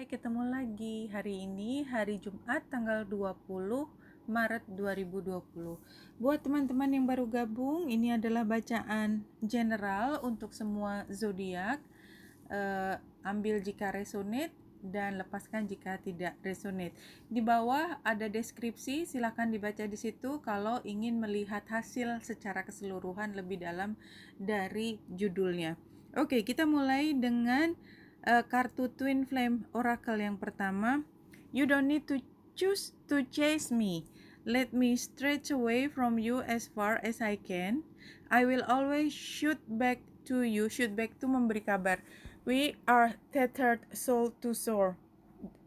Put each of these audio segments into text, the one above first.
Hai, ketemu lagi hari ini hari Jumat tanggal 20 Maret 2020. Buat teman-teman yang baru gabung, ini adalah bacaan general untuk semua zodiak. Eh, ambil jika resonate dan lepaskan jika tidak resonate. Di bawah ada deskripsi, silahkan dibaca di situ kalau ingin melihat hasil secara keseluruhan lebih dalam dari judulnya. Oke, kita mulai dengan uh, kartu Twin Flame Oracle yang pertama, you don't need to choose to chase me. Let me stretch away from you as far as I can. I will always shoot back to you. Shoot back to memberi kabar. We are tethered soul to soul.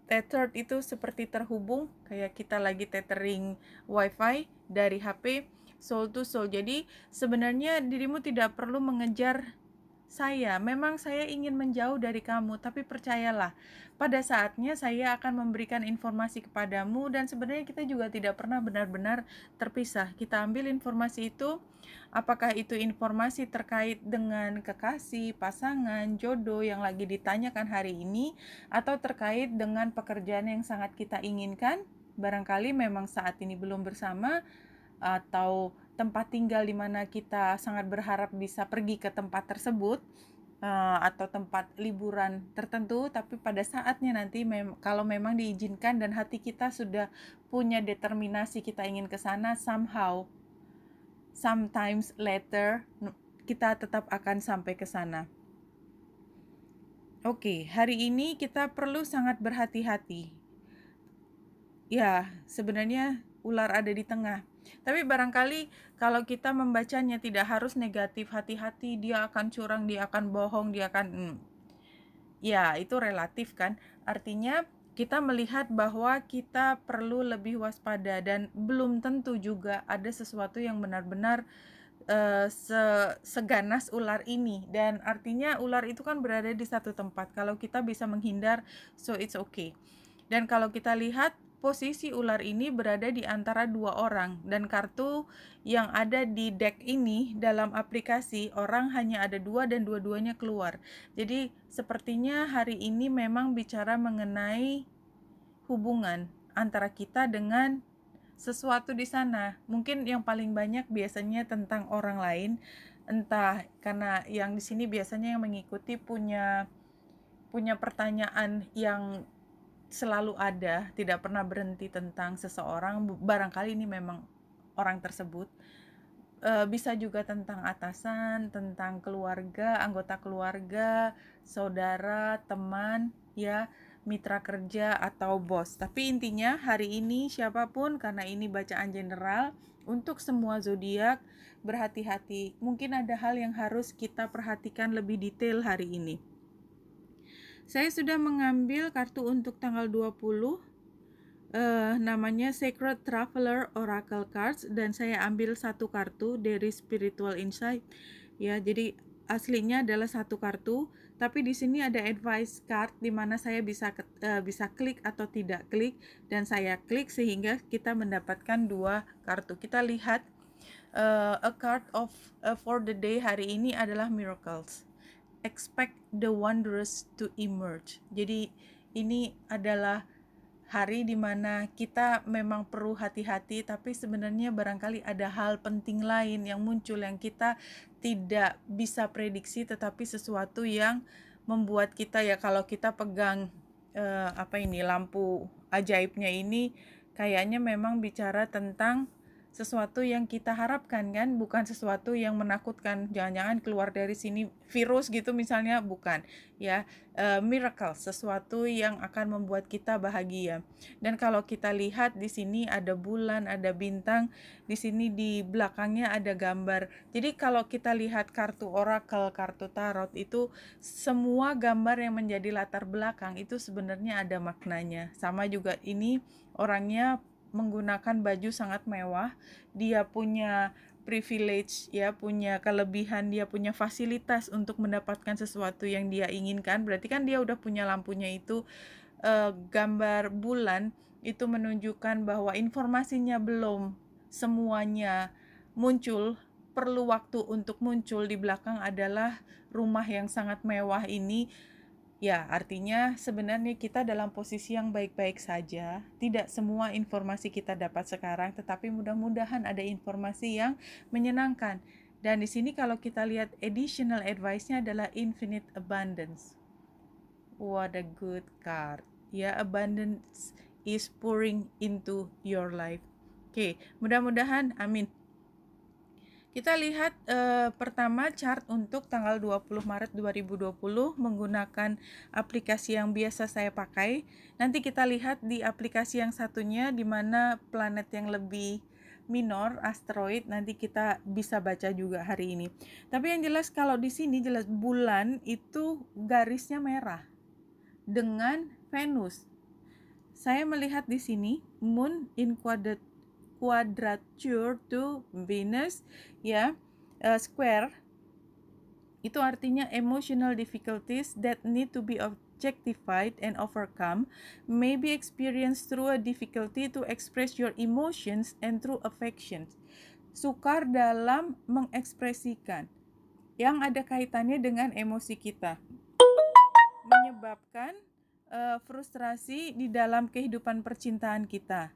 Tethered itu seperti terhubung, kayak kita lagi tethering wifi dari HP soul to soul. Jadi sebenarnya dirimu tidak perlu mengejar saya. Memang saya ingin menjauh dari kamu, tapi percayalah, pada saatnya saya akan memberikan informasi kepadamu dan sebenarnya kita juga tidak pernah benar-benar terpisah. Kita ambil informasi itu, apakah itu informasi terkait dengan kekasih, pasangan, jodoh yang lagi ditanyakan hari ini atau terkait dengan pekerjaan yang sangat kita inginkan? Barangkali memang saat ini belum bersama, atau tempat tinggal di mana kita sangat berharap bisa pergi ke tempat tersebut eh, atau tempat liburan tertentu tapi pada saatnya nanti mem kalau memang diizinkan dan hati kita sudah punya determinasi kita ingin ke sana somehow sometimes later kita tetap akan sampai ke sana. Oke, okay, hari ini kita perlu sangat berhati-hati. Ya, sebenarnya ular ada di tengah tapi barangkali kalau kita membacanya tidak harus negatif, hati-hati dia akan curang, dia akan bohong, dia akan hmm. ya, itu relatif kan. Artinya kita melihat bahwa kita perlu lebih waspada dan belum tentu juga ada sesuatu yang benar-benar uh, seganas ular ini dan artinya ular itu kan berada di satu tempat. Kalau kita bisa menghindar, so it's okay. Dan kalau kita lihat posisi ular ini berada di antara dua orang dan kartu yang ada di deck ini dalam aplikasi orang hanya ada dua dan dua-duanya keluar. Jadi sepertinya hari ini memang bicara mengenai hubungan antara kita dengan sesuatu di sana. Mungkin yang paling banyak biasanya tentang orang lain, entah karena yang di sini biasanya yang mengikuti punya punya pertanyaan yang selalu ada, tidak pernah berhenti tentang seseorang. Barangkali ini memang orang tersebut e, bisa juga tentang atasan, tentang keluarga, anggota keluarga, saudara, teman, ya, mitra kerja atau bos. Tapi intinya hari ini siapapun karena ini bacaan general untuk semua zodiak berhati-hati. Mungkin ada hal yang harus kita perhatikan lebih detail hari ini. Saya sudah mengambil kartu untuk tanggal 20 uh, eh, namanya Sacred Traveler Oracle Cards dan saya ambil satu kartu dari Spiritual Insight. Ya, jadi aslinya adalah satu kartu, tapi di sini ada advice card di mana saya bisa uh, bisa klik atau tidak klik dan saya klik sehingga kita mendapatkan dua kartu. Kita lihat uh, a card of uh, for the day hari ini adalah miracles expect the wondrous to emerge. Jadi ini adalah hari di mana kita memang perlu hati-hati tapi sebenarnya barangkali ada hal penting lain yang muncul yang kita tidak bisa prediksi tetapi sesuatu yang membuat kita ya kalau kita pegang eh, apa ini lampu ajaibnya ini kayaknya memang bicara tentang sesuatu yang kita harapkan kan bukan sesuatu yang menakutkan jangan-jangan keluar dari sini virus gitu misalnya bukan ya uh, miracle sesuatu yang akan membuat kita bahagia dan kalau kita lihat di sini ada bulan ada bintang di sini di belakangnya ada gambar jadi kalau kita lihat kartu oracle kartu tarot itu semua gambar yang menjadi latar belakang itu sebenarnya ada maknanya sama juga ini orangnya menggunakan baju sangat mewah, dia punya privilege ya, punya kelebihan, dia punya fasilitas untuk mendapatkan sesuatu yang dia inginkan. Berarti kan dia udah punya lampunya itu eh, gambar bulan itu menunjukkan bahwa informasinya belum semuanya muncul perlu waktu untuk muncul di belakang adalah rumah yang sangat mewah ini Ya, artinya sebenarnya kita dalam posisi yang baik-baik saja. Tidak semua informasi kita dapat sekarang, tetapi mudah-mudahan ada informasi yang menyenangkan. Dan di sini kalau kita lihat additional advice-nya adalah infinite abundance. What a good card. Ya, abundance is pouring into your life. Oke, okay, mudah-mudahan amin. Kita lihat eh, pertama chart untuk tanggal 20 Maret 2020 menggunakan aplikasi yang biasa saya pakai. Nanti kita lihat di aplikasi yang satunya di mana planet yang lebih minor asteroid nanti kita bisa baca juga hari ini. Tapi yang jelas kalau di sini jelas bulan itu garisnya merah dengan Venus. Saya melihat di sini moon in quadrat quadrature to Venus ya yeah, uh, square itu artinya emotional difficulties that need to be objectified and overcome may be experienced through a difficulty to express your emotions and through affections sukar dalam mengekspresikan yang ada kaitannya dengan emosi kita menyebabkan uh, frustrasi di dalam kehidupan percintaan kita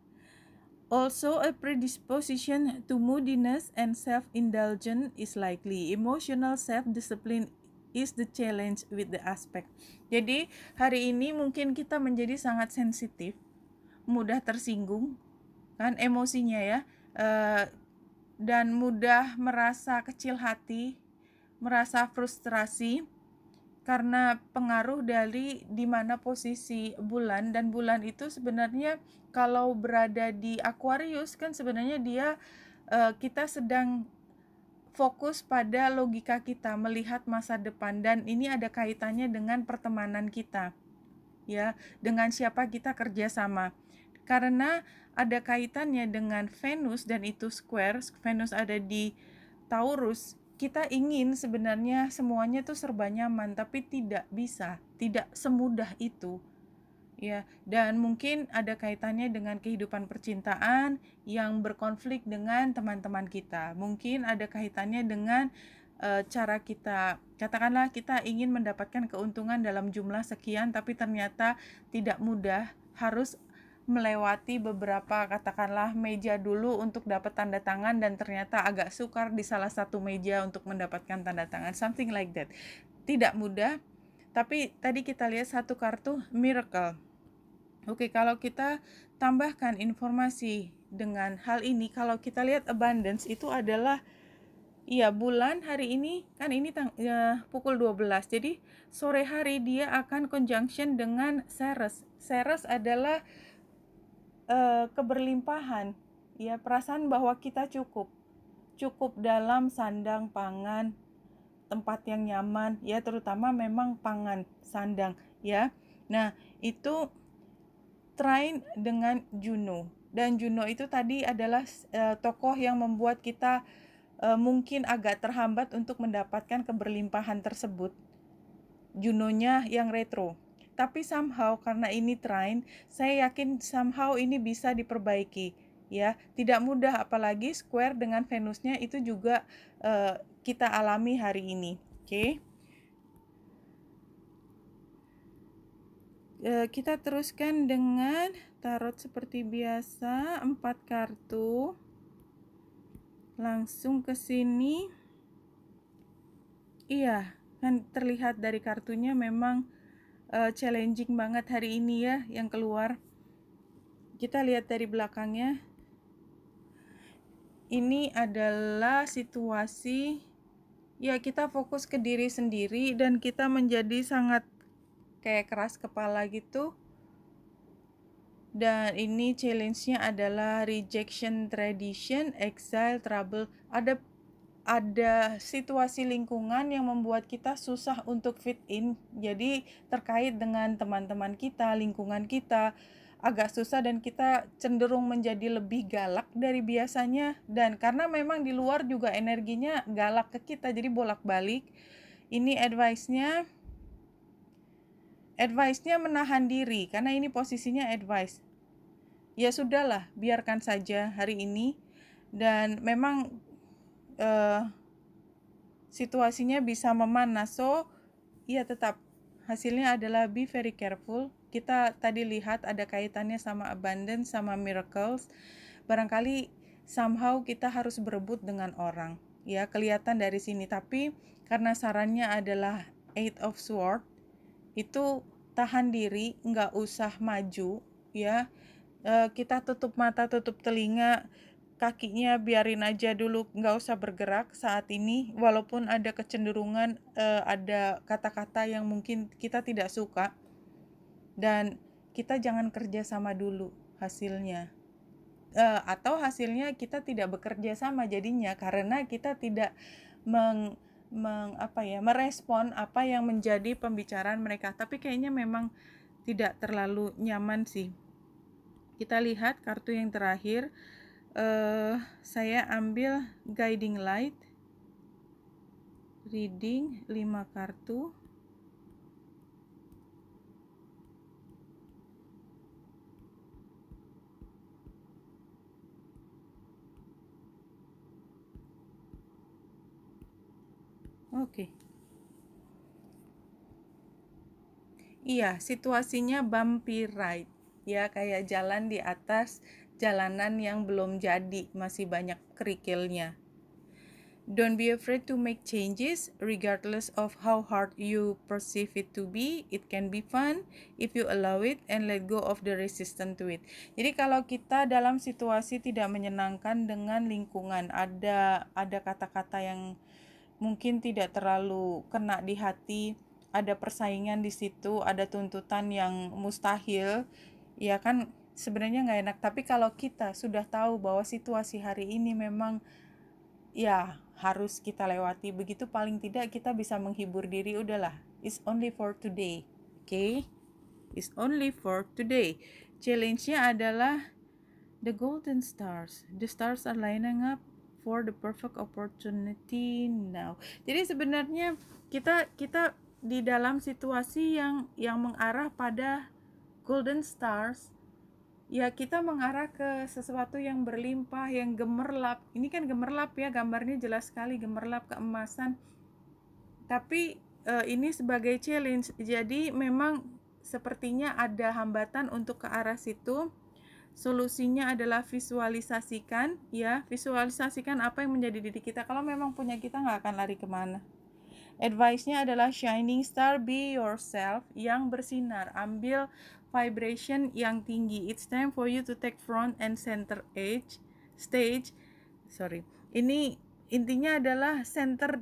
Also, a predisposition to moodiness and self-indulgence is likely. Emotional self-discipline is the challenge with the aspect. Jadi, hari ini mungkin kita menjadi sangat sensitif, mudah tersinggung, kan emosinya ya, e, dan mudah merasa kecil hati, merasa frustrasi karena pengaruh dari di mana posisi bulan dan bulan itu sebenarnya kalau berada di Aquarius kan sebenarnya dia uh, kita sedang fokus pada logika kita melihat masa depan dan ini ada kaitannya dengan pertemanan kita ya dengan siapa kita kerjasama karena ada kaitannya dengan Venus dan itu square Venus ada di Taurus kita ingin sebenarnya semuanya tuh serba nyaman tapi tidak bisa tidak semudah itu ya dan mungkin ada kaitannya dengan kehidupan percintaan yang berkonflik dengan teman-teman kita mungkin ada kaitannya dengan e, cara kita katakanlah kita ingin mendapatkan keuntungan dalam jumlah sekian tapi ternyata tidak mudah harus melewati beberapa katakanlah meja dulu untuk dapat tanda tangan dan ternyata agak sukar di salah satu meja untuk mendapatkan tanda tangan something like that tidak mudah tapi tadi kita lihat satu kartu miracle Oke, kalau kita tambahkan informasi dengan hal ini, kalau kita lihat abundance itu adalah Iya, bulan hari ini kan ini tang ya, pukul 12. Jadi sore hari dia akan conjunction dengan Ceres. Ceres adalah Eh, keberlimpahan, ya perasaan bahwa kita cukup, cukup dalam sandang pangan, tempat yang nyaman, ya terutama memang pangan sandang, ya. Nah itu train dengan Juno dan Juno itu tadi adalah uh, tokoh yang membuat kita e, mungkin agak terhambat untuk mendapatkan keberlimpahan tersebut. Junonya yang retro tapi somehow karena ini train, saya yakin somehow ini bisa diperbaiki. Ya, tidak mudah apalagi square dengan Venusnya itu juga uh, kita alami hari ini. Oke. Okay? Eh, kita teruskan dengan tarot seperti biasa, empat kartu. Langsung ke sini. Iya, kan terlihat dari kartunya memang uh, challenging banget hari ini ya yang keluar. Kita lihat dari belakangnya. Ini adalah situasi ya kita fokus ke diri sendiri dan kita menjadi sangat kayak keras kepala gitu. Dan ini challenge-nya adalah rejection tradition, exile, trouble. Ada ada situasi lingkungan yang membuat kita susah untuk fit in. Jadi terkait dengan teman-teman kita, lingkungan kita agak susah dan kita cenderung menjadi lebih galak dari biasanya dan karena memang di luar juga energinya galak ke kita jadi bolak-balik. Ini advice-nya advice-nya menahan diri karena ini posisinya advice. Ya sudahlah, biarkan saja hari ini dan memang uh, situasinya bisa memanas. So, ya tetap hasilnya adalah be very careful. Kita tadi lihat ada kaitannya sama abundance sama miracles. Barangkali somehow kita harus berebut dengan orang. Ya, kelihatan dari sini tapi karena sarannya adalah eight of sword itu tahan diri, nggak usah maju ya. E, kita tutup mata, tutup telinga, kakinya biarin aja dulu nggak usah bergerak saat ini walaupun ada kecenderungan uh, ada kata-kata yang mungkin kita tidak suka dan kita jangan kerja sama dulu hasilnya uh, atau hasilnya kita tidak bekerja sama jadinya karena kita tidak meng, meng apa ya merespon apa yang menjadi pembicaraan mereka tapi kayaknya memang tidak terlalu nyaman sih kita lihat kartu yang terakhir uh, saya ambil guiding light reading 5 kartu Oke. Okay. Iya, situasinya bumpy ride. Ya, kayak jalan di atas jalanan yang belum jadi, masih banyak kerikilnya. Don't be afraid to make changes, regardless of how hard you perceive it to be. It can be fun if you allow it and let go of the resistance to it. Jadi kalau kita dalam situasi tidak menyenangkan dengan lingkungan, ada ada kata-kata yang mungkin tidak terlalu kena di hati, ada persaingan di situ, ada tuntutan yang mustahil, ya kan sebenarnya nggak enak tapi kalau kita sudah tahu bahwa situasi hari ini memang ya harus kita lewati begitu paling tidak kita bisa menghibur diri udahlah it's only for today oke okay? it's only for today challenge-nya adalah the golden stars the stars are lining up for the perfect opportunity now jadi sebenarnya kita kita di dalam situasi yang yang mengarah pada golden stars ya kita mengarah ke sesuatu yang berlimpah, yang gemerlap. Ini kan gemerlap ya, gambarnya jelas sekali gemerlap keemasan. Tapi eh, ini sebagai challenge. Jadi memang sepertinya ada hambatan untuk ke arah situ. Solusinya adalah visualisasikan, ya visualisasikan apa yang menjadi diri kita. Kalau memang punya kita nggak akan lari kemana. Advice-nya adalah shining star, be yourself yang bersinar. Ambil vibration yang tinggi. It's time for you to take front and center edge stage. Sorry. Ini intinya adalah center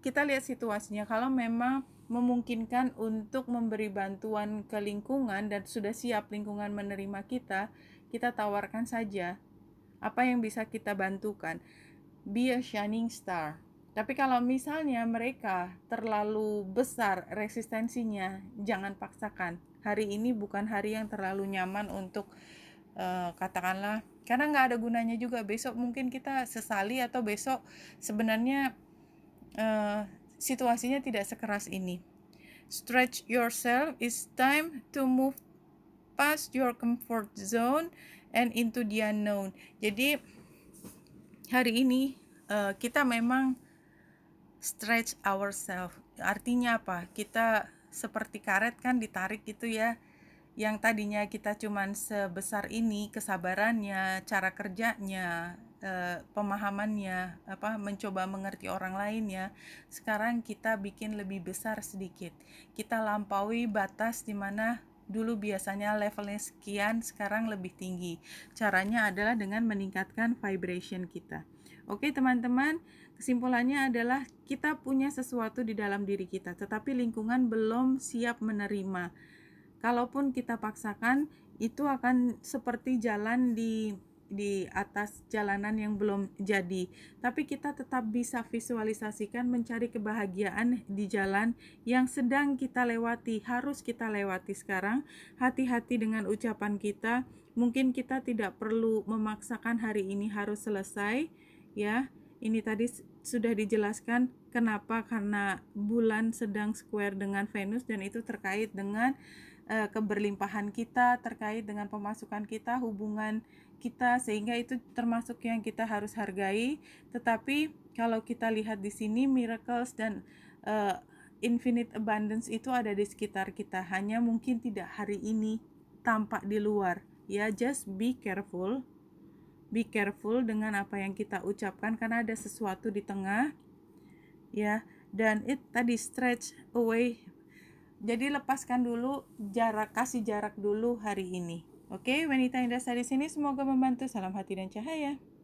kita lihat situasinya kalau memang memungkinkan untuk memberi bantuan ke lingkungan dan sudah siap lingkungan menerima kita, kita tawarkan saja apa yang bisa kita bantukan. Be a shining star. Tapi kalau misalnya mereka terlalu besar resistensinya, jangan paksakan. Hari ini bukan hari yang terlalu nyaman untuk uh, katakanlah karena nggak ada gunanya juga. Besok mungkin kita sesali atau besok sebenarnya uh, situasinya tidak sekeras ini. Stretch yourself. It's time to move past your comfort zone and into the unknown. Jadi hari ini uh, kita memang stretch ourselves. Artinya apa? Kita seperti karet kan ditarik gitu ya. Yang tadinya kita cuman sebesar ini kesabarannya, cara kerjanya, eh, pemahamannya, apa mencoba mengerti orang lain ya. Sekarang kita bikin lebih besar sedikit. Kita lampaui batas di mana dulu biasanya levelnya sekian, sekarang lebih tinggi. Caranya adalah dengan meningkatkan vibration kita. Oke, teman-teman, kesimpulannya adalah kita punya sesuatu di dalam diri kita, tetapi lingkungan belum siap menerima. Kalaupun kita paksakan, itu akan seperti jalan di di atas jalanan yang belum jadi, tapi kita tetap bisa visualisasikan mencari kebahagiaan di jalan yang sedang kita lewati, harus kita lewati sekarang. Hati-hati dengan ucapan kita, mungkin kita tidak perlu memaksakan hari ini harus selesai ya ini tadi sudah dijelaskan kenapa karena bulan sedang square dengan Venus dan itu terkait dengan e, keberlimpahan kita terkait dengan pemasukan kita hubungan kita sehingga itu termasuk yang kita harus hargai tetapi kalau kita lihat di sini miracles dan e, infinite abundance itu ada di sekitar kita hanya mungkin tidak hari ini tampak di luar ya just be careful be careful dengan apa yang kita ucapkan karena ada sesuatu di tengah ya dan it tadi stretch away jadi lepaskan dulu jarak kasih jarak dulu hari ini oke okay? wanita indah di sini semoga membantu salam hati dan cahaya